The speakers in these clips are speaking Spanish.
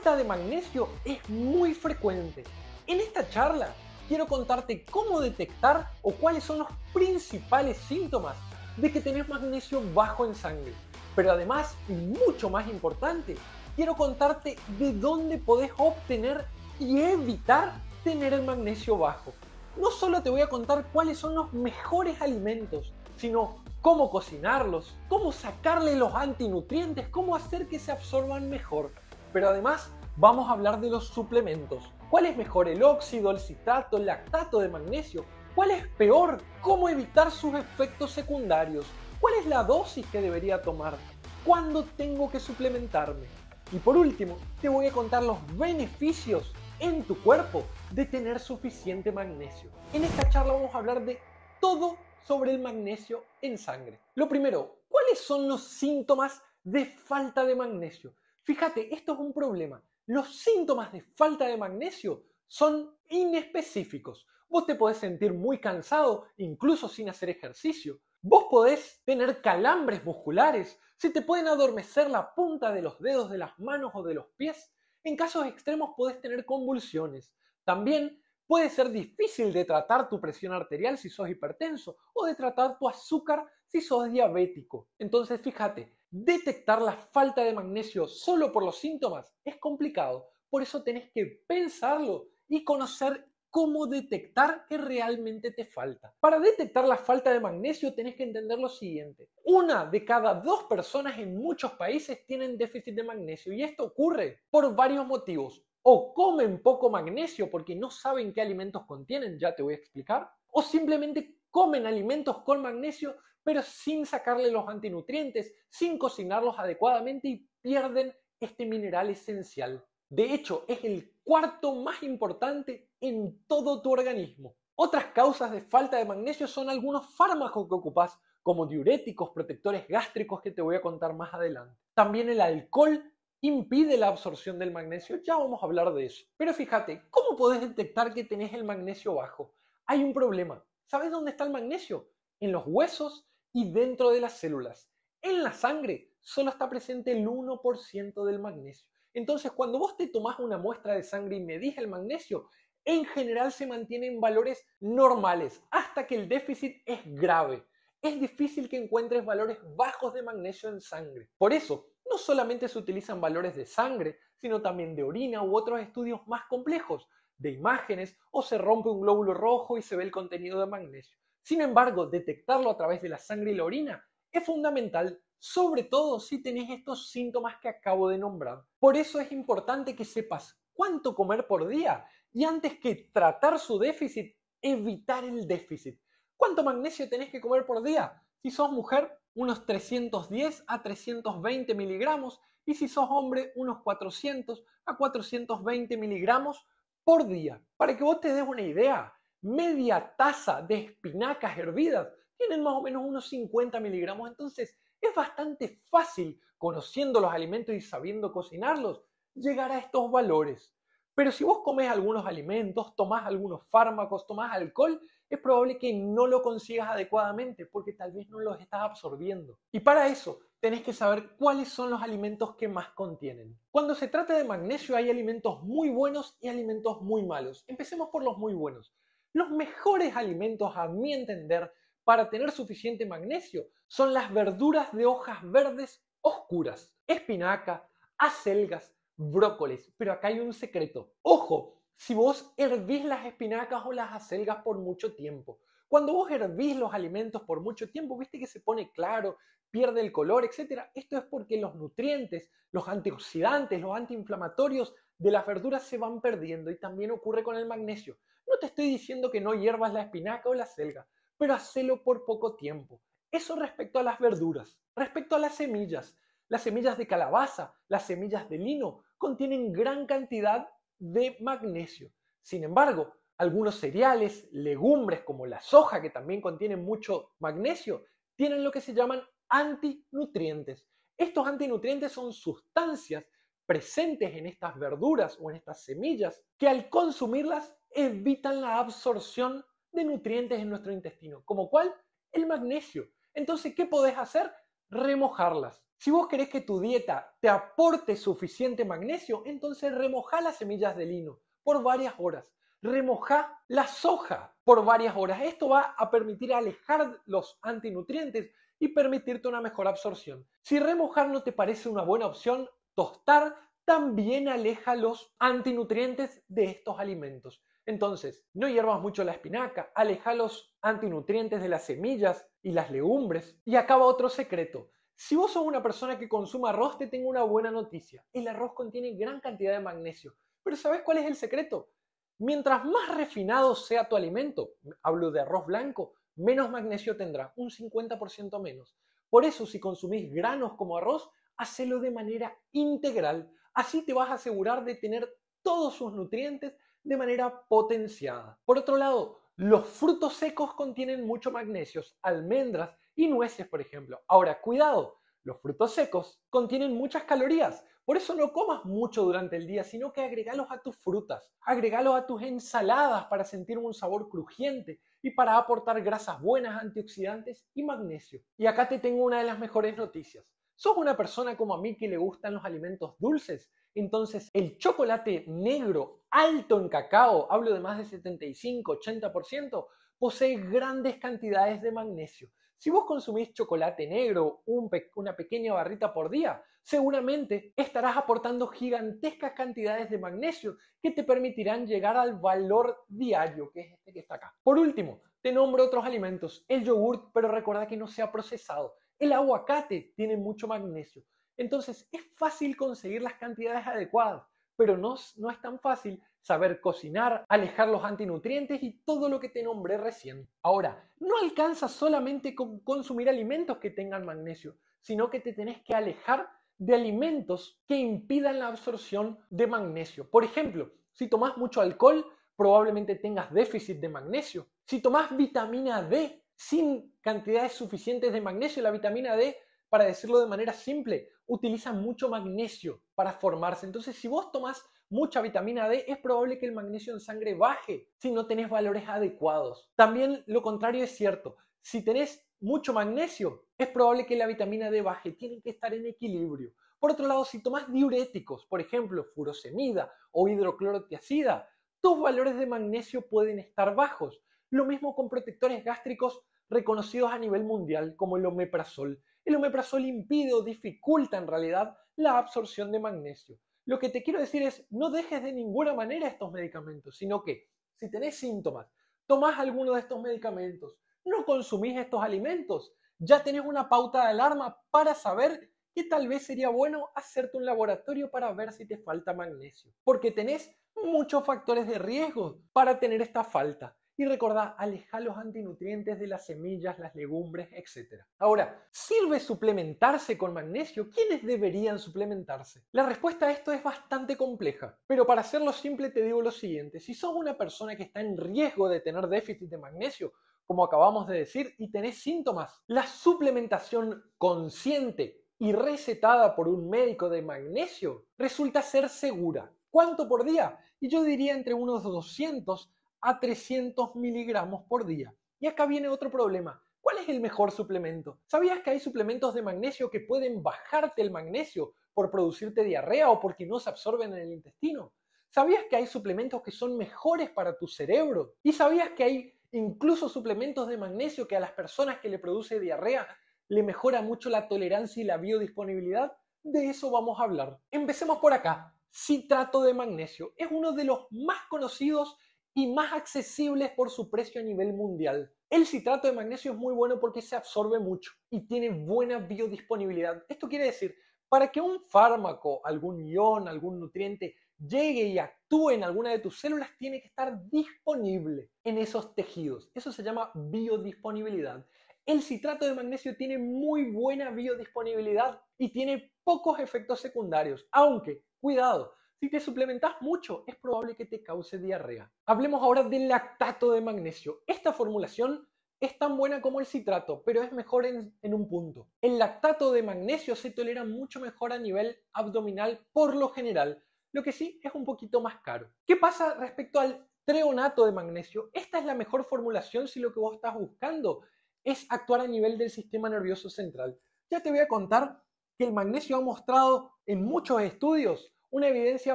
falta de magnesio es muy frecuente. En esta charla quiero contarte cómo detectar o cuáles son los principales síntomas de que tenés magnesio bajo en sangre. Pero además, y mucho más importante, quiero contarte de dónde podés obtener y evitar tener el magnesio bajo. No solo te voy a contar cuáles son los mejores alimentos, sino cómo cocinarlos, cómo sacarle los antinutrientes, cómo hacer que se absorban mejor. Pero además vamos a hablar de los suplementos. ¿Cuál es mejor, el óxido, el citrato, el lactato de magnesio? ¿Cuál es peor? ¿Cómo evitar sus efectos secundarios? ¿Cuál es la dosis que debería tomar? ¿Cuándo tengo que suplementarme? Y por último, te voy a contar los beneficios en tu cuerpo de tener suficiente magnesio. En esta charla vamos a hablar de todo sobre el magnesio en sangre. Lo primero, ¿cuáles son los síntomas de falta de magnesio? Fíjate, esto es un problema los síntomas de falta de magnesio son inespecíficos. Vos te podés sentir muy cansado incluso sin hacer ejercicio. Vos podés tener calambres musculares, se te pueden adormecer la punta de los dedos de las manos o de los pies. En casos extremos podés tener convulsiones. También puede ser difícil de tratar tu presión arterial si sos hipertenso o de tratar tu azúcar si sos diabético. Entonces fíjate, Detectar la falta de magnesio solo por los síntomas es complicado, por eso tenés que pensarlo y conocer cómo detectar que realmente te falta. Para detectar la falta de magnesio tenés que entender lo siguiente. Una de cada dos personas en muchos países tienen déficit de magnesio y esto ocurre por varios motivos. O comen poco magnesio porque no saben qué alimentos contienen, ya te voy a explicar. O simplemente comen alimentos con magnesio pero sin sacarle los antinutrientes, sin cocinarlos adecuadamente y pierden este mineral esencial. De hecho, es el cuarto más importante en todo tu organismo. Otras causas de falta de magnesio son algunos fármacos que ocupas, como diuréticos, protectores gástricos que te voy a contar más adelante. También el alcohol impide la absorción del magnesio, ya vamos a hablar de eso. Pero fíjate, ¿cómo podés detectar que tenés el magnesio bajo? Hay un problema. ¿Sabes dónde está el magnesio? En los huesos y dentro de las células. En la sangre solo está presente el 1% del magnesio. Entonces, cuando vos te tomás una muestra de sangre y medís el magnesio, en general se mantienen valores normales hasta que el déficit es grave. Es difícil que encuentres valores bajos de magnesio en sangre. Por eso, no solamente se utilizan valores de sangre, sino también de orina u otros estudios más complejos, de imágenes o se rompe un glóbulo rojo y se ve el contenido de magnesio. Sin embargo, detectarlo a través de la sangre y la orina es fundamental, sobre todo si tenés estos síntomas que acabo de nombrar. Por eso es importante que sepas cuánto comer por día y antes que tratar su déficit, evitar el déficit. ¿Cuánto magnesio tenés que comer por día? Si sos mujer, unos 310 a 320 miligramos y si sos hombre, unos 400 a 420 miligramos por día. Para que vos te des una idea, media taza de espinacas hervidas tienen más o menos unos 50 miligramos. Entonces es bastante fácil, conociendo los alimentos y sabiendo cocinarlos, llegar a estos valores. Pero si vos comés algunos alimentos, tomás algunos fármacos, tomás alcohol, es probable que no lo consigas adecuadamente porque tal vez no los estás absorbiendo. Y para eso tenés que saber cuáles son los alimentos que más contienen. Cuando se trata de magnesio hay alimentos muy buenos y alimentos muy malos. Empecemos por los muy buenos. Los mejores alimentos, a mi entender, para tener suficiente magnesio son las verduras de hojas verdes oscuras, espinaca, acelgas, brócolis. Pero acá hay un secreto. Ojo, si vos hervís las espinacas o las acelgas por mucho tiempo, cuando vos hervís los alimentos por mucho tiempo, viste que se pone claro, pierde el color, etc. Esto es porque los nutrientes, los antioxidantes, los antiinflamatorios de las verduras se van perdiendo y también ocurre con el magnesio. No te estoy diciendo que no hierbas la espinaca o la selga, pero hacelo por poco tiempo. Eso respecto a las verduras, respecto a las semillas. Las semillas de calabaza, las semillas de lino contienen gran cantidad de magnesio. Sin embargo, algunos cereales, legumbres como la soja, que también contienen mucho magnesio, tienen lo que se llaman antinutrientes. Estos antinutrientes son sustancias presentes en estas verduras o en estas semillas que al consumirlas evitan la absorción de nutrientes en nuestro intestino, como cual el magnesio. Entonces, ¿qué podés hacer? Remojarlas. Si vos querés que tu dieta te aporte suficiente magnesio, entonces remoja las semillas de lino por varias horas. Remoja la soja por varias horas. Esto va a permitir alejar los antinutrientes y permitirte una mejor absorción. Si remojar no te parece una buena opción, tostar también aleja los antinutrientes de estos alimentos. Entonces, no hiervas mucho la espinaca, aleja los antinutrientes de las semillas y las legumbres. Y acaba otro secreto. Si vos sos una persona que consume arroz, te tengo una buena noticia. El arroz contiene gran cantidad de magnesio. Pero ¿sabes cuál es el secreto? Mientras más refinado sea tu alimento, hablo de arroz blanco, menos magnesio tendrá, un 50% menos. Por eso, si consumís granos como arroz, hacelo de manera integral. Así te vas a asegurar de tener todos sus nutrientes de manera potenciada. Por otro lado, los frutos secos contienen mucho magnesio, almendras y nueces, por ejemplo. Ahora, cuidado, los frutos secos contienen muchas calorías. Por eso no comas mucho durante el día, sino que agregalos a tus frutas, agregalos a tus ensaladas para sentir un sabor crujiente y para aportar grasas buenas, antioxidantes y magnesio. Y acá te tengo una de las mejores noticias. ¿Sos una persona como a mí que le gustan los alimentos dulces? Entonces, el chocolate negro alto en cacao, hablo de más de 75-80%, posee grandes cantidades de magnesio. Si vos consumís chocolate negro, una pequeña barrita por día, seguramente estarás aportando gigantescas cantidades de magnesio que te permitirán llegar al valor diario, que es este que está acá. Por último, te nombro otros alimentos, el yogurt, pero recuerda que no sea procesado el aguacate tiene mucho magnesio. Entonces es fácil conseguir las cantidades adecuadas, pero no, es tan fácil saber cocinar, alejar los antinutrientes y todo lo que te nombré recién. Ahora, no alcanza solamente con consumir alimentos que tengan magnesio, sino que te tenés que alejar de alimentos que impidan la absorción de magnesio. Por ejemplo, si tomas mucho alcohol, probablemente tengas déficit de magnesio. Si tomas vitamina D, sin cantidades suficientes de magnesio. La vitamina D, para decirlo de manera simple, utiliza mucho magnesio para formarse. Entonces, si vos tomás mucha vitamina D, es probable que el magnesio en sangre baje si no tenés valores adecuados. También lo contrario es cierto. Si tenés mucho magnesio, es probable que la vitamina D baje. Tienen que estar en equilibrio. Por otro lado, si tomas diuréticos, por ejemplo, furosemida o hidroclorotiazida, tus valores de magnesio pueden estar bajos. Lo mismo con protectores gástricos reconocidos a nivel mundial como el omeprazol. El omeprazol impide o dificulta en realidad la absorción de magnesio. Lo que te quiero decir es, no dejes de ninguna manera estos medicamentos, sino que si tenés síntomas, tomás alguno de estos medicamentos, no consumís estos alimentos, ya tenés una pauta de alarma para saber que tal vez sería bueno hacerte un laboratorio para ver si te falta magnesio, porque tenés muchos factores de riesgo para tener esta falta. Y recordá, aleja los antinutrientes de las semillas, las legumbres, etc. Ahora, ¿sirve suplementarse con magnesio? ¿Quiénes deberían suplementarse? La respuesta a esto es bastante compleja, pero para hacerlo simple te digo lo siguiente. Si sos una persona que está en riesgo de tener déficit de magnesio, como acabamos de decir, y tenés síntomas, la suplementación consciente y recetada por un médico de magnesio resulta ser segura. ¿Cuánto por día? Y yo diría entre unos 200 a 300 miligramos por día. Y acá viene otro problema. ¿Cuál es el mejor suplemento? ¿Sabías que hay suplementos de magnesio que pueden bajarte el magnesio por producirte diarrea o porque no se absorben en el intestino? ¿Sabías que hay suplementos que son mejores para tu cerebro? ¿Y sabías que hay incluso suplementos de magnesio que a las personas que le produce diarrea le mejora mucho la tolerancia y la biodisponibilidad? De eso vamos a hablar. Empecemos por acá. Citrato de magnesio es uno de los más conocidos y más accesibles por su precio a nivel mundial. El citrato de magnesio es muy bueno porque se absorbe mucho y tiene buena biodisponibilidad. Esto quiere decir, para que un fármaco, algún ion, algún nutriente llegue y actúe en alguna de tus células, tiene que estar disponible en esos tejidos. Eso se llama biodisponibilidad. El citrato de magnesio tiene muy buena biodisponibilidad y tiene pocos efectos secundarios, aunque, cuidado, si te suplementas mucho, es probable que te cause diarrea. Hablemos ahora del lactato de magnesio. Esta formulación es tan buena como el citrato, pero es mejor en, un punto. El lactato de magnesio se tolera mucho mejor a nivel abdominal por lo general, lo que sí es un poquito más caro. ¿Qué pasa respecto al treonato de magnesio? Esta es la mejor formulación si lo que vos estás buscando es actuar a nivel del sistema nervioso central. Ya te voy a contar que el magnesio ha mostrado en muchos estudios una evidencia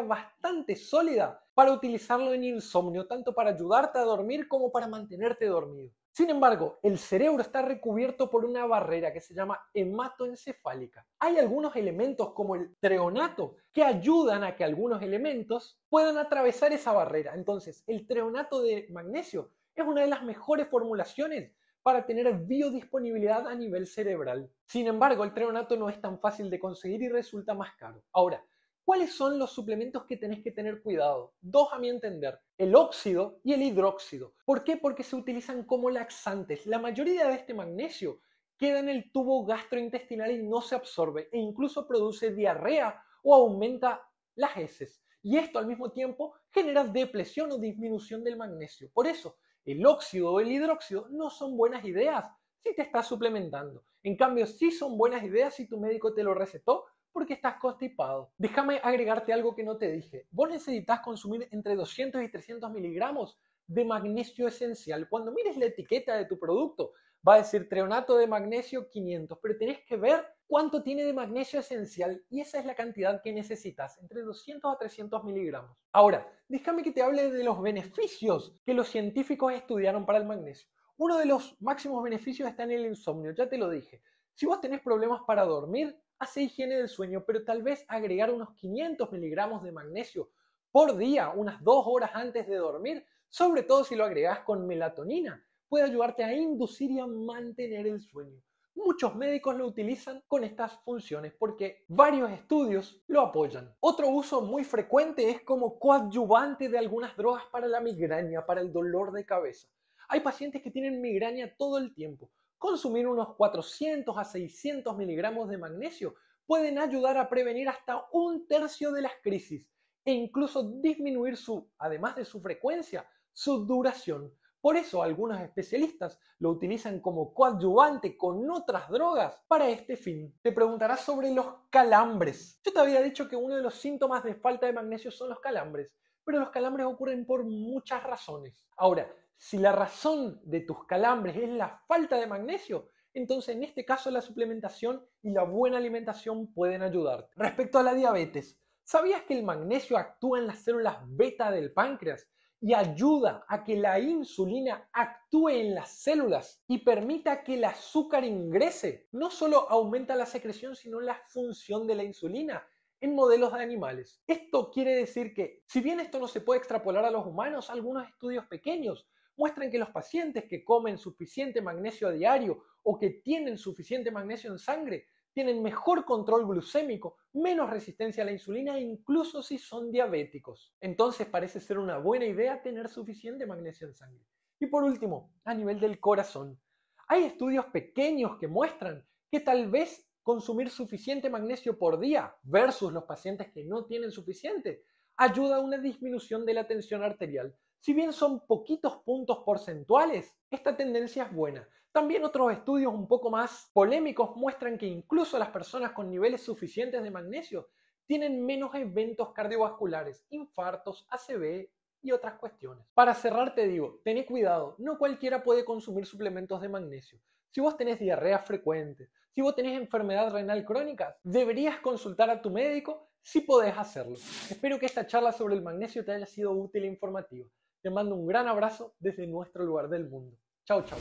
bastante sólida para utilizarlo en insomnio, tanto para ayudarte a dormir como para mantenerte dormido. Sin embargo, el cerebro está recubierto por una barrera que se llama hematoencefálica. Hay algunos elementos como el treonato que ayudan a que algunos elementos puedan atravesar esa barrera. Entonces, el treonato de magnesio es una de las mejores formulaciones para tener biodisponibilidad a nivel cerebral. Sin embargo, el treonato no es tan fácil de conseguir y resulta más caro. Ahora, ¿Cuáles son los suplementos que tenés que tener cuidado? Dos a mi entender, el óxido y el hidróxido. ¿Por qué? Porque se utilizan como laxantes. La mayoría de este magnesio queda en el tubo gastrointestinal y no se absorbe e incluso produce diarrea o aumenta las heces. Y esto al mismo tiempo genera depresión o disminución del magnesio. Por eso, el óxido o el hidróxido no son buenas ideas si te estás suplementando. En cambio, sí son buenas ideas si tu médico te lo recetó porque estás constipado. Déjame agregarte algo que no te dije. Vos necesitas consumir entre 200 y 300 miligramos de magnesio esencial. Cuando mires la etiqueta de tu producto, va a decir treonato de magnesio 500, pero tenés que ver cuánto tiene de magnesio esencial y esa es la cantidad que necesitas, entre 200 a 300 miligramos. Ahora, déjame que te hable de los beneficios que los científicos estudiaron para el magnesio. Uno de los máximos beneficios está en el insomnio, ya te lo dije. Si vos tenés problemas para dormir, hace higiene del sueño, pero tal vez agregar unos 500 miligramos de magnesio por día, unas dos horas antes de dormir, sobre todo si lo agregas con melatonina, puede ayudarte a inducir y a mantener el sueño. Muchos médicos lo utilizan con estas funciones porque varios estudios lo apoyan. Otro uso muy frecuente es como coadyuvante de algunas drogas para la migraña, para el dolor de cabeza. Hay pacientes que tienen migraña todo el tiempo, consumir unos 400 a 600 miligramos de magnesio pueden ayudar a prevenir hasta un tercio de las crisis e incluso disminuir su, además de su frecuencia, su duración. Por eso algunos especialistas lo utilizan como coadyuvante con otras drogas para este fin. Te preguntarás sobre los calambres. Yo te había dicho que uno de los síntomas de falta de magnesio son los calambres, pero los calambres ocurren por muchas razones. Ahora, si la razón de tus calambres es la falta de magnesio, entonces en este caso la suplementación y la buena alimentación pueden ayudarte. Respecto a la diabetes, ¿sabías que el magnesio actúa en las células beta del páncreas y ayuda a que la insulina actúe en las células y permita que el azúcar ingrese? No solo aumenta la secreción, sino la función de la insulina en modelos de animales. Esto quiere decir que, si bien esto no se puede extrapolar a los humanos, algunos estudios pequeños muestran que los pacientes que comen suficiente magnesio a diario o que tienen suficiente magnesio en sangre tienen mejor control glucémico, menos resistencia a la insulina, incluso si son diabéticos. Entonces parece ser una buena idea tener suficiente magnesio en sangre. Y por último, a nivel del corazón, hay estudios pequeños que muestran que tal vez consumir suficiente magnesio por día versus los pacientes que no tienen suficiente ayuda a una disminución de la tensión arterial, si bien son poquitos puntos porcentuales, esta tendencia es buena. También otros estudios un poco más polémicos muestran que incluso las personas con niveles suficientes de magnesio tienen menos eventos cardiovasculares, infartos, ACV y otras cuestiones. Para cerrar te digo, ten cuidado, no cualquiera puede consumir suplementos de magnesio. Si vos tenés diarrea frecuente, si vos tenés enfermedad renal crónica, deberías consultar a tu médico si podés hacerlo. Espero que esta charla sobre el magnesio te haya sido útil e informativa. Te mando un gran abrazo desde nuestro lugar del mundo. Chao, chao.